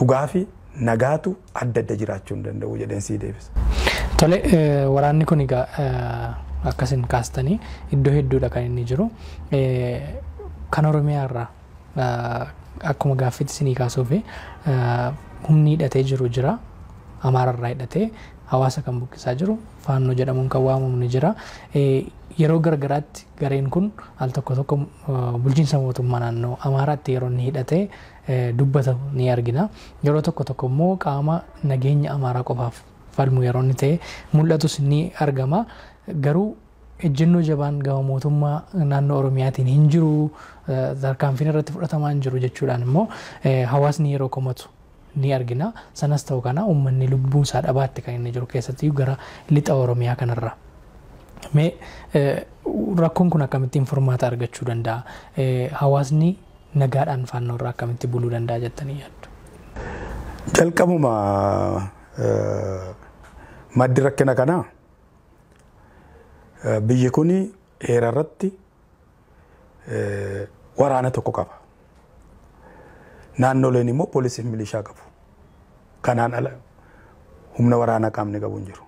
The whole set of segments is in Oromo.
dhugaa fi nagaatu adda adda jiraachuu hin danda'u jedheen sii deebisa. Eh, waraanni kun egaa eh, akkasin kaastanii iddoo hedduudha kan inni jiru. Eh, kan Oromiyaa irraa akkuma gaaffitti isinii kaasuufi humni hidhatee jiru jira. Amaararraa hidhatee hawaasa kan buqqisaa jiru faannoo jedhamuun kan waamamu ni jira. yeroo gargaraatti gareen kun al tokko tokko bulchiinsa mootummaa naannoo Amaaraatti yeroo inni hidhatee dubbata ni argina. Yeroo tokko tokko immoo qaama nageenya Amaaraa qofaaf falmu yeroo inni ta'e mul'atus ni argama. Garuu ejjennoo jabaan gama mootummaa naannoo Oromiyaatiin hin jiru tarkaanfiin irratti fudhatamaa hin jiru jechuudhaan immoo hawaasni yeroo komatu ni argina. Sanas ta'u kana ummanni lubbuu isaa dhabaatti kan inni jiru keessatti gara lixa Oromiyaa kanarra. Mee eh, rakkoon kun akkamittiin furmaata argachuu danda'a? Eh, hawaasni nagaadhaan faannoo akkamitti buluu danda'a jettanii yaaddu? Jalqabuma eh, maddi rakkina kana biyyi kun heera irratti waraana tokko qaba. Naannoleen immoo poolisiif milishaa qabu. Kanaan ala humna waraanaa qaamni qabu hin jiru.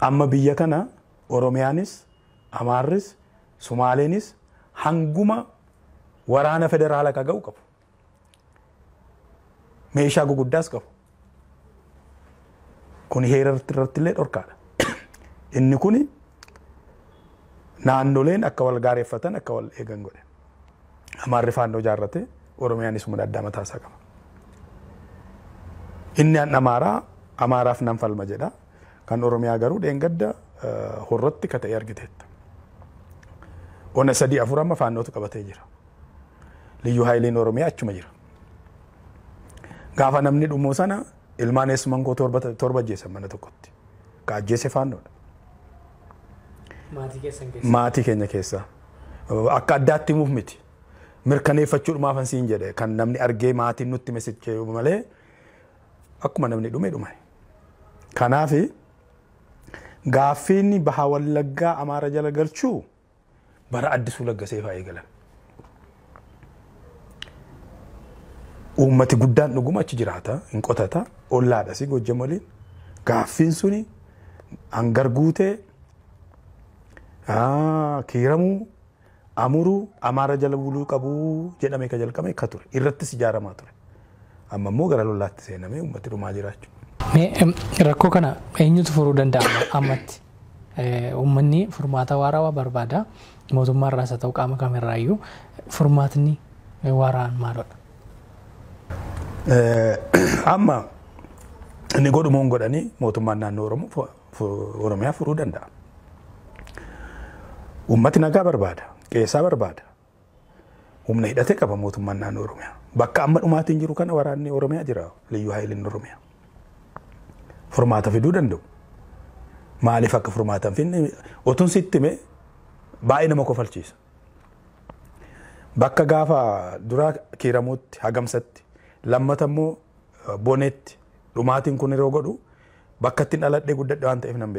Amma biyya kana Oromiyaanis, Amaarris, Sumaaleenis hanguma waraana federaala akka ga'u qabu. Meeshaa guguddaas qabu. Kun heera irrattillee dhorkaadha. Inni kun naannoleen akka wal gaareeffatan akka wal eegan godhe. Amaarri faandoo jaarrate Oromiyaanis humna addaa mataa isaa qaba. Inni an amaaraa amaaraaf nan falma jedha. Kan Oromiyaa garuu deengadda ka kata'ee argiteetta. Ona sadii afur amma faannotu qabatee jira. Liyyuu haayiliin Oromiyaa achuma jira. Gaafa namni dhumuu sana ilmaan eessumaan koo torba ajjeesan mana tokkotti. Ka ajjeese faannoodha. Maatii keenya keessa. Akka addaatti himuuf miti. Mirkaneeffachuudhumaaf ansiin jedhe kan namni argee maatiin nutti misichee malee akkuma namni dhume dhume. Kanaafi. gaaffiinni baha wallaggaa amaara jala galchuu bara addisuu laggasee faa galan. Uummati guddaan dhuguma achi jiraata hin qotata ollaadha si Gojjamaliin gaaffiin suni hangar guutee kiiramuu amuruu amaara jala buluu qabuu jedhamee ka jalqame ka ture irrattis ijaaramaa ture amma immoo gara lollaatti seenamee uummati dhumaa jiraachuu. Rakkoo kana eenyutu furuu danda'a ammatti? Uummanni furmaata waraawaa barbaada. mootummaa irraas haa ta'u qaama kamirraayyuu furmaatni waaraan maalodha? Amma inni godhumuun godhanii mootummaan naannoo Oromiyaa furuu danda'a. Uummati nagaa barbaada. Qeessaa barbaada. Humna hidhatee qaba mootummaan naannoo Oromiyaa. Bakka amma dhumaatiin jiru kana waraanni Oromiyaa jiraa. Oromiyaa. furmaata fiduu danda'u. Maaliif akka furmaatan finne otuun sitti baay'ee nama kofalchiisa. Bakka gaafa duraa kiiramuutti hagamsatti lammata immoo eh, boneetti dhumaatiin kun yeroo godhu bakka ittiin dhaladhee guddadhe waan ta'eef nan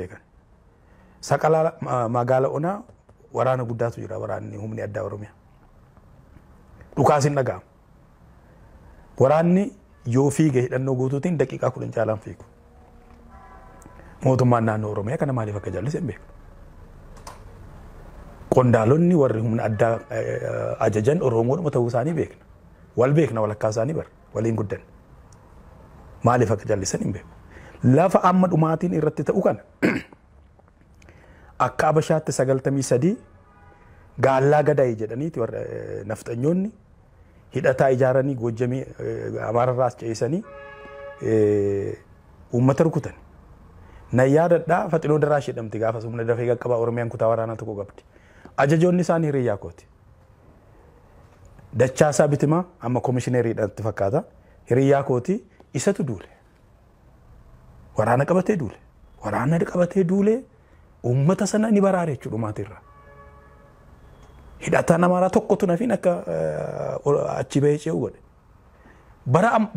Saqalaa magaala onaa waraana guddaatu jira waraanni humni addaa Oromiyaa. Dhukaas hin Waraanni yoo fiige hidhannoo guutuutiin daqiiqaa kudhan caalaan fiigu. mootummaan naannoo Oromiyaa kana maaliif akka jaallis hin beeknu. Qondaalonni warri humna addaa eh, ajajan Oromoodhuma ta'uu isaanii beekna. Wal beekna walakkaa isaanii bara waliin guddan. Maaliif akka jaallisan hin Lafa amma dhumaatiin irratti ta'u kana akka Abashaatti sagaltamii sadii gaallaa gadaa'e jedhaniiti eh, naftanyoonni hidhataa ijaaranii goojjamii eh, amaararraas ceesanii uummata rukutan. Nayyaa dadhaa Faxiloo Daraash jedhamti gaafa humna dafee qaqqabaa Oromiyaan kutaa waraanaa tokko qabdi. Ajajoonni isaanii hiriyaa kooti. Dachaasaa bitimaa amma itti fakkaata. Hiriyaa kooti isatu duule. Waraana qabatee duule. Waraana qabatee duulee uummata sana ni baraare jechuudha Hidhataan amaaraa tokkotu nafiin akka eh, achi bahee ce'u godhe.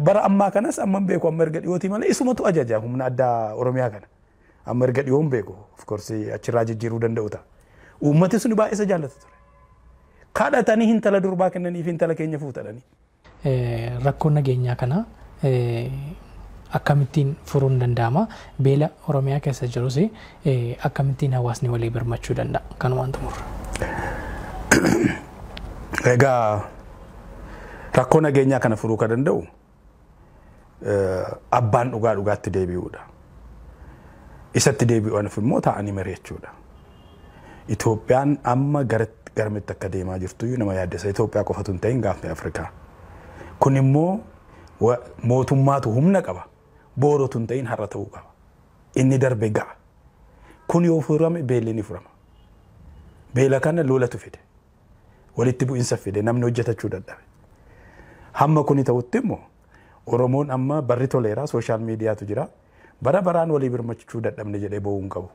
Bara ammaa kanas amma beeku amma erga dhiyootii malee isumatu ajajaa humna addaa Oromiyaa kana. amma erga dhiyoon beeku of course achirraa jijjiiruu danda'u ta'a. Uummati sun baay'ee isa jaallata ture. Kadhatanii hintala durbaa kennaniif hintala keenya fuutadhanii. Eh, rakkoon nageenyaa kana eh, akkamittiin furuun danda'ama? Beela Oromiyaa keessa jirus eh, akkamittiin hawaasni walii birmachuu danda'a? Kan waan xumurre. Egaa rakkoo nageenyaa kana furuu ka danda'u abbaan dhugaa dhugaatti deebi'uudha. Isatti deebi'uudhaaf immoo taa'anii mari'achuudha. Itoophiyaan amma garamitti akka deemaa jirtu nama yaaddisa. Itoophiyaa qofatu hin ta'in gaaffii Afrikaa. Kun immoo mootummaatu humna qaba. Boorotu hin ta'in har'a ta'uu qaba. Inni darbe ga'a. Kun yoo furame beelli ni furama. Beela kana lolatu fide. Walitti bu'iinsa fide namni hojjetachuu dadhabe. Hamma kuni ta'utti immoo Oromoon amma barri toleeraa sooshaal miidiyaatu jira. bara baraan walii birmachuu dadhabne jedhee ba'uu hin qabu.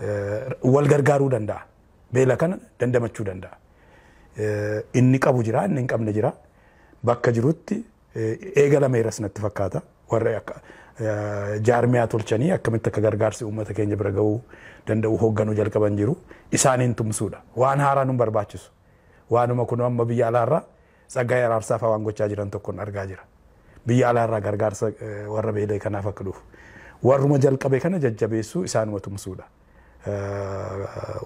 Eh, wal gargaaruu danda'a. Beela kana dandamachuu danda'a. Eh, inni qabu jira, inni hin qabne jira. Bakka jirutti eh, eega lameeras natti fakkaata. Warra jaarmiyaa tolchanii akkamitti akka gargaarsi uummata keenya bira ga'uu danda'u hoogganuu jalqaban jiru. Isaaniin tumsuudha. Waan haaraa nu barbaachisu. Waanuma kun amma biyya alaarraa saggaa araarsaafaa waan gochaa jiran tokkoon argaa jira. biyya alaarraa gargaarsa eh, warra beela'e kanaaf akka dhufu. Warruma jalqabe kana jajjabeessu isaanuma tumsuudha.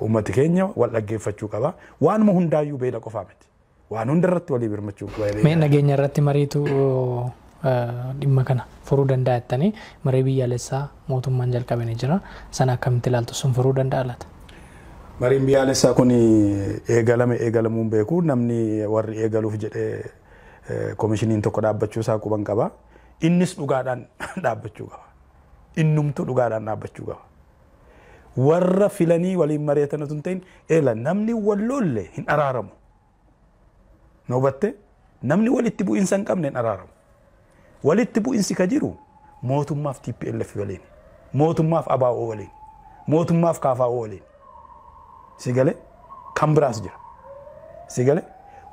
Uummati eh, keenya wal dhaggeeffachuu qaba. Waanuma hundaayyuu beela qofaa miti. Waan hundarratti walii birmachuu qaba. nageenya irratti mariitu eh, dhimma kana furuu danda'a jettanii maree biyyaalessaa mootummaan jalqabani jira. Sana akkamitti ilaaltu sun furuu danda'a laata? Mariin biyyaalessaa kun eegalame eegalamuun beeku namni warri eegaluuf jedhee koomishiniin eh, tokko dhaabbachuu isaa quban qaba. Innis dhugaadhaan dhaabbachuu qaba. Innumtuu dhugaadhaan dhaabbachuu qaba. Warra filanii waliin mareetan otoo hin ta'in eela namni wallolle hin araaramu. Na namni walitti bu'iinsa hin qabne hin araaramu. Walitti bu'iinsi ka jiru mootummaaf TPLF waliin, mootummaaf ABO waliin, mootummaaf KFO waliin. Si galee kan biraas jira. Si galee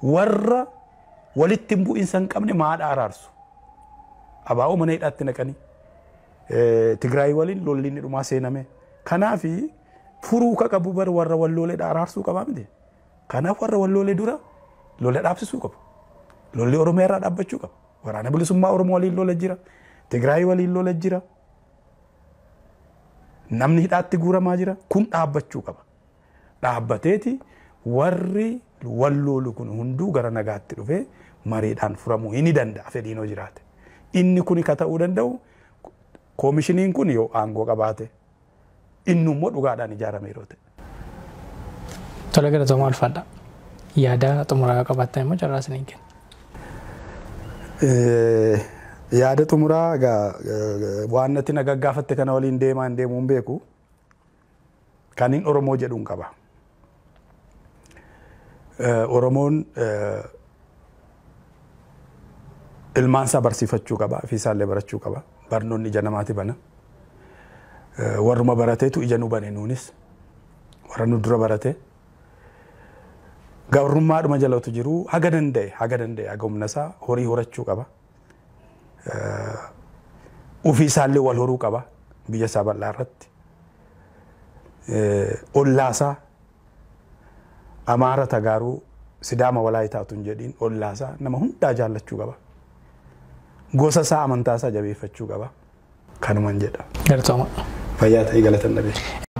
warra walitti hin bu'iinsa hin qabne maadha araarsu. Abaa'oo mana hidhaatti naqanii Tigraayi waliin lolli inni dhumaa seename. Kanaafi furuu ka qabu bar warra wallooleedha araarsuu qabaa miti. Kanaaf warra walloolee dura lola dhaabsisuu qabu. Lolli Oromiyaa irraa dhaabbachuu qabu. Waraana bilisummaa Oromoo waliin lola jira. Tigraay waliin lola jira. Namni hidhaatti guuramaa jira. Kun dhaabbachuu qaba. Dhaabbateeti. warri wal kun hunduu gara nagaatti dhufee mariidhaan furamuu ni danda'a fedhiin jiraate. Inni kun ka ta'uu danda'u koomishiniin kun yoo aangoo qabaate inni immoo dhugaadhaan ijaarame yeroo Tola alfaadha. Yaada xumuraa qabaattee immoo carraa Yaada xumuraa waan natti na gaggaafatte kana waliin deemaa hin deemuu hin beeku kan hin Oromoo jedhu hin qaba. Oromoon ilmaansaa barsiifachuu qaba. Ofiisaallee barachuu qaba. Barnoonni ija namaati bana. Warruma barateetu ija nu bane nuunis. Warra nu dura barate. Gabrummaadhuma jalatu jiru haga danda'e haga danda'e haga humna isaa horii horachuu qaba. Ofii isaallee wal horuu qaba biyya isaa bal'aa irratti. Ollaa isaa Amaara tagaaruu sidaama walaayitaatuun jedhiin ollaasaa nama hundaa jaallachuu qaba. Gosa isaa isaa jabeeffachuu qaba. Kanumaan jedha. Fayyaa ta'ee galatan dhabeessa.